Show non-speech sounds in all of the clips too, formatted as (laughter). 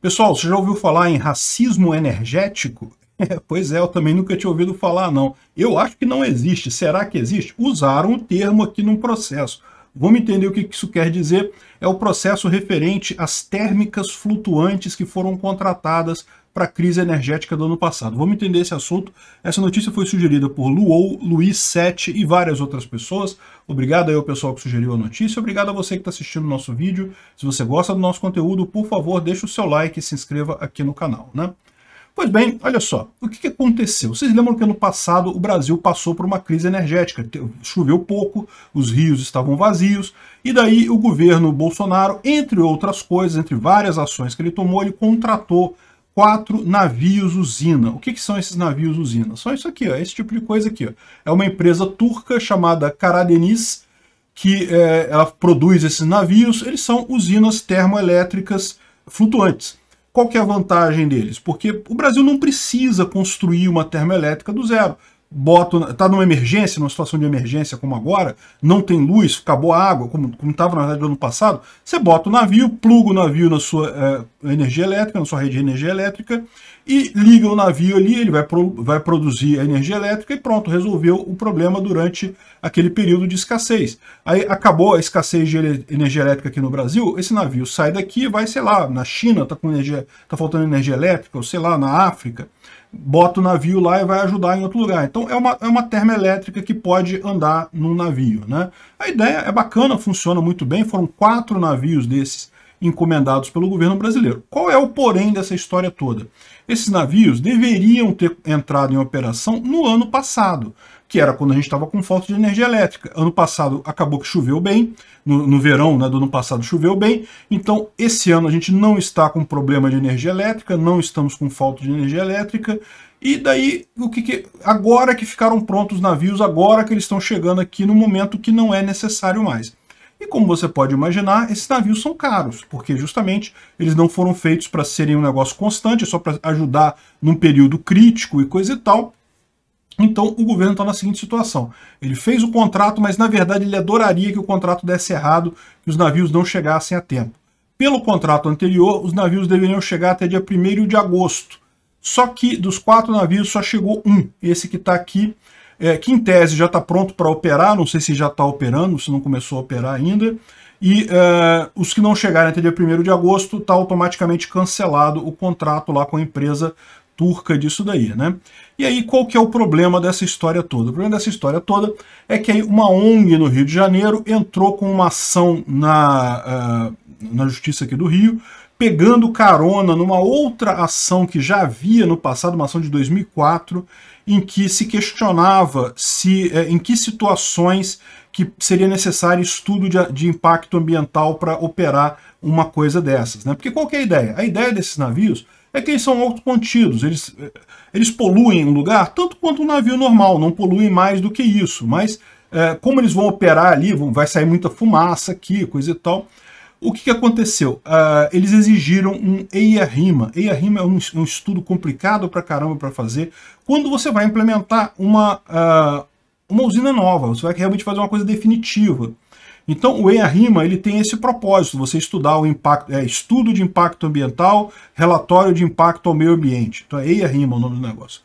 Pessoal, você já ouviu falar em racismo energético? (laughs) É, pois é, eu também nunca tinha ouvido falar, não. Eu acho que não existe. Será que existe? Usaram o termo aqui num processo. Vamos entender o que isso quer dizer. É o processo referente às térmicas flutuantes que foram contratadas para a crise energética do ano passado. Vamos entender esse assunto. Essa notícia foi sugerida por Luou, Luiz Sete e várias outras pessoas. Obrigado aí ao pessoal que sugeriu a notícia. Obrigado a você que está assistindo o nosso vídeo. Se você gosta do nosso conteúdo, por favor, deixe o seu like e se inscreva aqui no canal. Né? Pois bem, olha só, o que aconteceu? Vocês lembram que no passado o Brasil passou por uma crise energética, choveu pouco, os rios estavam vazios, e daí o governo Bolsonaro, entre outras coisas, entre várias ações que ele tomou, ele contratou quatro navios usina. O que, que são esses navios usina? São isso aqui, ó, esse tipo de coisa aqui. Ó. É uma empresa turca chamada Karadeniz, que é, ela produz esses navios, eles são usinas termoelétricas flutuantes. Qual que é a vantagem deles? Porque o Brasil não precisa construir uma termoelétrica do zero boto, tá numa emergência, numa situação de emergência como agora, não tem luz, acabou a água, como estava na verdade no ano passado, você bota o navio, pluga o navio na sua eh, energia elétrica, na sua rede de energia elétrica, e liga o navio ali, ele vai, pro, vai produzir a energia elétrica e pronto, resolveu o problema durante aquele período de escassez. Aí acabou a escassez de energia elétrica aqui no Brasil, esse navio sai daqui, vai, sei lá, na China, está com energia, tá faltando energia elétrica, ou sei lá, na África, bota o navio lá e vai ajudar em outro lugar. Então é uma, é uma termoelétrica que pode andar num navio. Né? A ideia é bacana, funciona muito bem, foram quatro navios desses encomendados pelo governo brasileiro. Qual é o porém dessa história toda? Esses navios deveriam ter entrado em operação no ano passado, que era quando a gente estava com falta de energia elétrica. Ano passado acabou que choveu bem, no, no verão né, do ano passado choveu bem, então esse ano a gente não está com problema de energia elétrica, não estamos com falta de energia elétrica, e daí, o que, que agora que ficaram prontos os navios, agora que eles estão chegando aqui no momento que não é necessário mais. E como você pode imaginar, esses navios são caros, porque justamente eles não foram feitos para serem um negócio constante, só para ajudar num período crítico e coisa e tal. Então o governo está na seguinte situação: ele fez o contrato, mas na verdade ele adoraria que o contrato desse errado, que os navios não chegassem a tempo. Pelo contrato anterior, os navios deveriam chegar até dia 1 de agosto. Só que dos quatro navios só chegou um, esse que está aqui, é, que em tese já está pronto para operar, não sei se já está operando, se não começou a operar ainda. E é, os que não chegarem até dia 1 de agosto, está automaticamente cancelado o contrato lá com a empresa turca disso daí, né? E aí, qual que é o problema dessa história toda? O problema dessa história toda é que aí uma ONG no Rio de Janeiro entrou com uma ação na, uh, na Justiça aqui do Rio, pegando carona numa outra ação que já havia no passado, uma ação de 2004, em que se questionava se, eh, em que situações que seria necessário estudo de, de impacto ambiental para operar uma coisa dessas. Né? Porque qual é a ideia? A ideia desses navios é que eles são autocontidos, eles, eles poluem um lugar tanto quanto um navio normal, não poluem mais do que isso, mas é, como eles vão operar ali, vão, vai sair muita fumaça aqui, coisa e tal, o que, que aconteceu? Uh, eles exigiram um EIA-RIMA. EIA-RIMA é um, é um, estudo complicado pra caramba para fazer. Quando você vai implementar uma, uh, uma usina nova, você vai realmente fazer uma coisa definitiva. Então o EIA-RIMA ele tem esse propósito, você estudar o impacto, é, estudo de impacto ambiental, relatório de impacto ao meio ambiente. Então é EIA-RIMA o nome do negócio.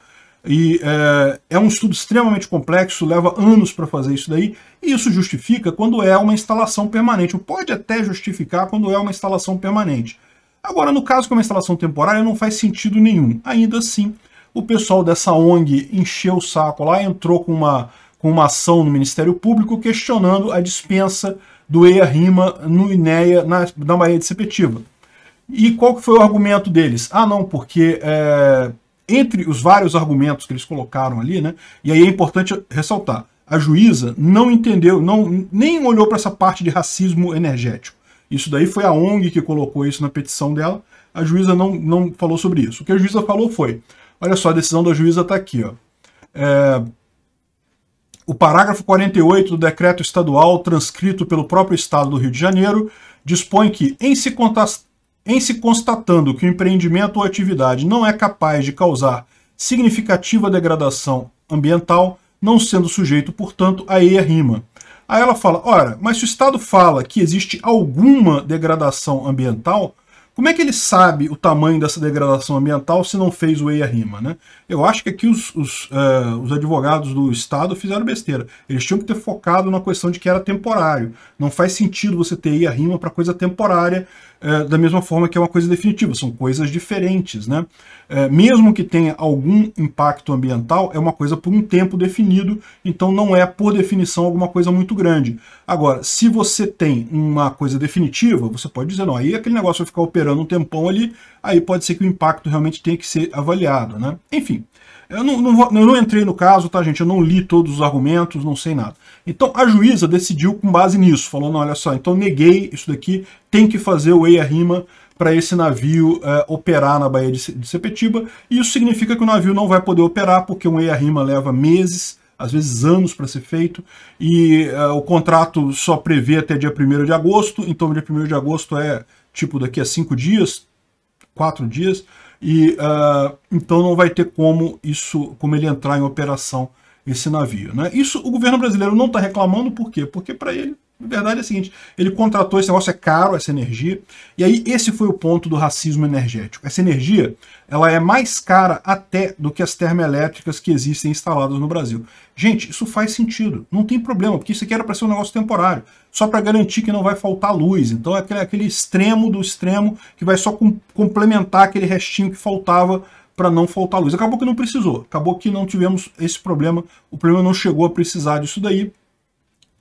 E é, é, um estudo extremamente complexo, leva anos para fazer isso daí, e isso justifica quando é uma instalação permanente, ou pode até justificar quando é uma instalação permanente. Agora, no caso que é uma instalação temporária, não faz sentido nenhum. Ainda assim, o pessoal dessa ONG encheu o saco lá, entrou com uma, com uma ação no Ministério Público questionando a dispensa do EIA Rima no INEA na, na Bahia de Sepetiba. E qual que foi o argumento deles? Ah, não, porque é, entre os vários argumentos que eles colocaram ali, né, e aí é importante ressaltar, a juíza não entendeu, não, nem olhou para essa parte de racismo energético. Isso daí foi a ONG que colocou isso na petição dela, a juíza não, não falou sobre isso. O que a juíza falou foi, olha só, a decisão da juíza está aqui, ó. É, o parágrafo 48 do decreto estadual, transcrito pelo próprio Estado do Rio de Janeiro, dispõe que, em se, em se constatando que o empreendimento ou atividade não é capaz de causar significativa degradação ambiental, não sendo sujeito, portanto, a EIA RIMA. Aí ela fala, ora, mas se o Estado fala que existe alguma degradação ambiental, como é que ele sabe o tamanho dessa degradação ambiental se não fez o EIA RIMA? Né? Eu acho que aqui os, os, uh, os, advogados do Estado fizeram besteira. Eles tinham que ter focado na questão de que era temporário. Não faz sentido você ter EIA RIMA para coisa temporária, é, da mesma forma que é uma coisa definitiva, são coisas diferentes. Né? É, mesmo que tenha algum impacto ambiental, é uma coisa por um tempo definido, então não é, por definição, alguma coisa muito grande. Agora, se você tem uma coisa definitiva, você pode dizer, não, aí aquele negócio vai ficar operando um tempão ali, aí pode ser que o impacto realmente tenha que ser avaliado. Né? Enfim, eu não, não, eu não entrei no caso, tá, gente? Eu não li todos os argumentos, não sei nada. Então a juíza decidiu com base nisso, falou, não, olha só, então neguei isso daqui, tem que fazer o EIA rima para esse navio é, operar na Baía de, de Sepetiba, e isso significa que o navio não vai poder operar, porque um EIA rima leva meses, às vezes anos para ser feito, e eh, o contrato só prevê até dia 1 de agosto, então dia 1 de agosto é tipo daqui a cinco dias, quatro dias, e uh, então não vai ter como isso, como ele entrar em operação esse navio. Né? Isso o governo brasileiro não está reclamando, por quê? Porque para ele a verdade é a seguinte, ele contratou esse negócio, é caro essa energia, e aí esse foi o ponto do racismo energético. Essa energia, ela é mais cara até do que as termoelétricas que existem instaladas no Brasil. Gente, isso faz sentido, não tem problema, porque isso aqui era para ser um negócio temporário, só para garantir que não vai faltar luz. Então é aquele, é aquele extremo do extremo que vai só com, complementar aquele restinho que faltava para não faltar luz. Acabou que não precisou, acabou que não tivemos esse problema, o problema não chegou a precisar disso daí,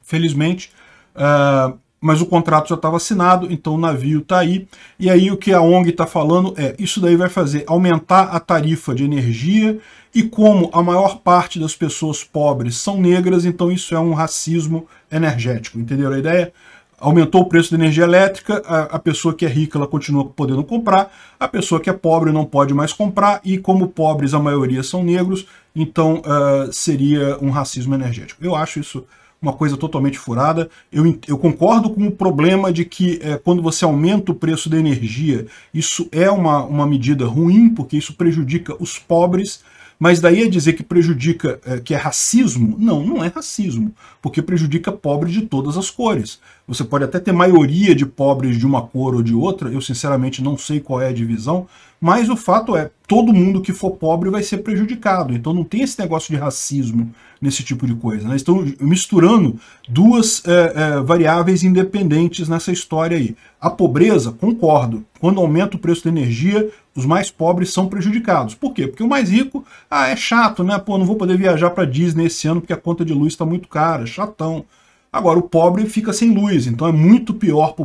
felizmente, Uh, mas o contrato já estava assinado, então o navio está aí. E aí o que a ONG está falando é, isso daí vai fazer aumentar a tarifa de energia, e como a maior parte das pessoas pobres são negras, então isso é um racismo energético, entenderam a ideia? Aumentou o preço da energia elétrica, a, a pessoa que é rica ela continua podendo comprar, a pessoa que é pobre não pode mais comprar, e como pobres a maioria são negros, então uh, seria um racismo energético. Eu acho isso uma coisa totalmente furada. Eu, eu concordo com o problema de que é, quando você aumenta o preço da energia, isso é uma, uma medida ruim, porque isso prejudica os pobres, mas daí a é dizer que prejudica, eh, que é racismo? Não, não é racismo, porque prejudica pobres de todas as cores. Você pode até ter maioria de pobres de uma cor ou de outra, eu sinceramente não sei qual é a divisão, mas o fato é, todo mundo que for pobre vai ser prejudicado. Então não tem esse negócio de racismo nesse tipo de coisa. Né? Estão misturando duas é, é, variáveis independentes nessa história aí. A pobreza, concordo. Quando aumenta o preço da energia, os mais pobres são prejudicados. Por quê? Porque o mais rico, ah, é chato, né? Pô, não vou poder viajar para Disney esse ano porque a conta de luz está muito cara, chatão. Agora, o pobre fica sem luz, então é muito pior para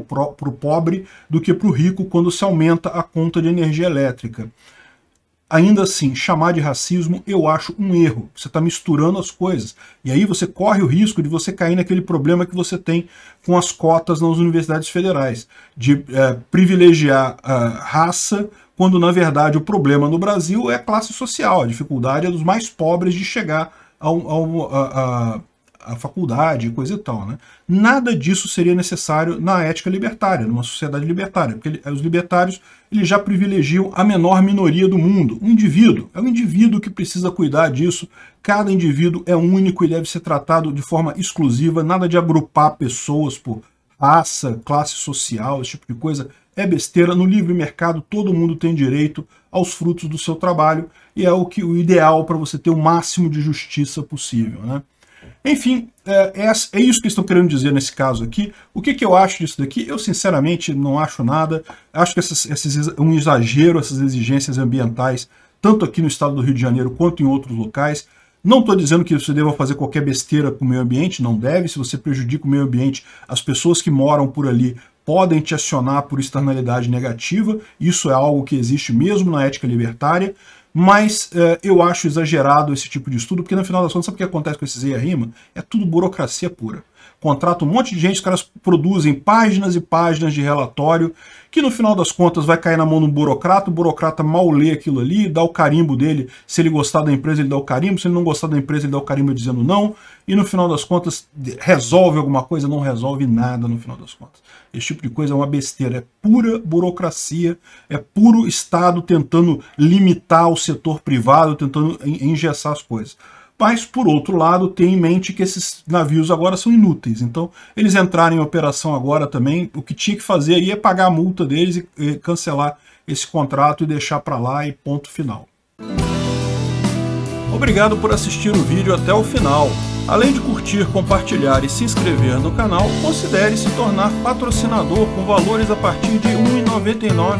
o pobre do que para o rico quando se aumenta a conta de energia elétrica. Ainda assim, chamar de racismo eu acho um erro. Você está misturando as coisas. E aí você corre o risco de você cair naquele problema que você tem com as cotas nas universidades federais, de é, privilegiar a raça, quando na verdade o problema no Brasil é a classe social. A dificuldade é dos mais pobres de chegar a, a, a a faculdade, coisa e tal. Né? Nada disso seria necessário na ética libertária, numa sociedade libertária, porque os libertários eles já privilegiam a menor minoria do mundo, o indivíduo. É o indivíduo que precisa cuidar disso. Cada indivíduo é único e deve ser tratado de forma exclusiva, nada de agrupar pessoas por raça, classe social, esse tipo de coisa. É besteira, no livre mercado todo mundo tem direito aos frutos do seu trabalho e é o que o ideal para você ter o máximo de justiça possível. Né? Enfim, é, é, é, isso que estão querendo dizer nesse caso aqui. O que, que eu acho disso daqui? Eu, sinceramente, não acho nada. Acho que essas, esses, um exagero, essas exigências ambientais, tanto aqui no estado do Rio de Janeiro quanto em outros locais. Não estou dizendo que você deva fazer qualquer besteira com o meio ambiente, não deve. Se você prejudica o meio ambiente, as pessoas que moram por ali podem te acionar por externalidade negativa. Isso é algo que existe mesmo na ética libertária mas uh, eu acho exagerado esse tipo de estudo, porque no final das contas, sabe o que acontece com esses EIA-RIMA? É tudo burocracia pura contrata um monte de gente, os caras produzem páginas e páginas de relatório, que no final das contas vai cair na mão de um burocrata, o burocrata mal lê aquilo ali, dá o carimbo dele, se ele gostar da empresa ele dá o carimbo, se ele não gostar da empresa ele dá o carimbo dizendo não, e no final das contas resolve alguma coisa, não resolve nada no final das contas. Esse tipo de coisa é uma besteira, é pura burocracia, é puro Estado tentando limitar o setor privado, tentando engessar as coisas. Mas, por outro lado, tenha em mente que esses navios agora são inúteis. Então, eles entrarem em operação agora também, o que tinha que fazer aí é pagar a multa deles e, e cancelar esse contrato e deixar para lá e ponto final. Obrigado por assistir o vídeo até o final. Além de curtir, compartilhar e se inscrever no canal, considere se tornar patrocinador com valores a partir de R$ 1,99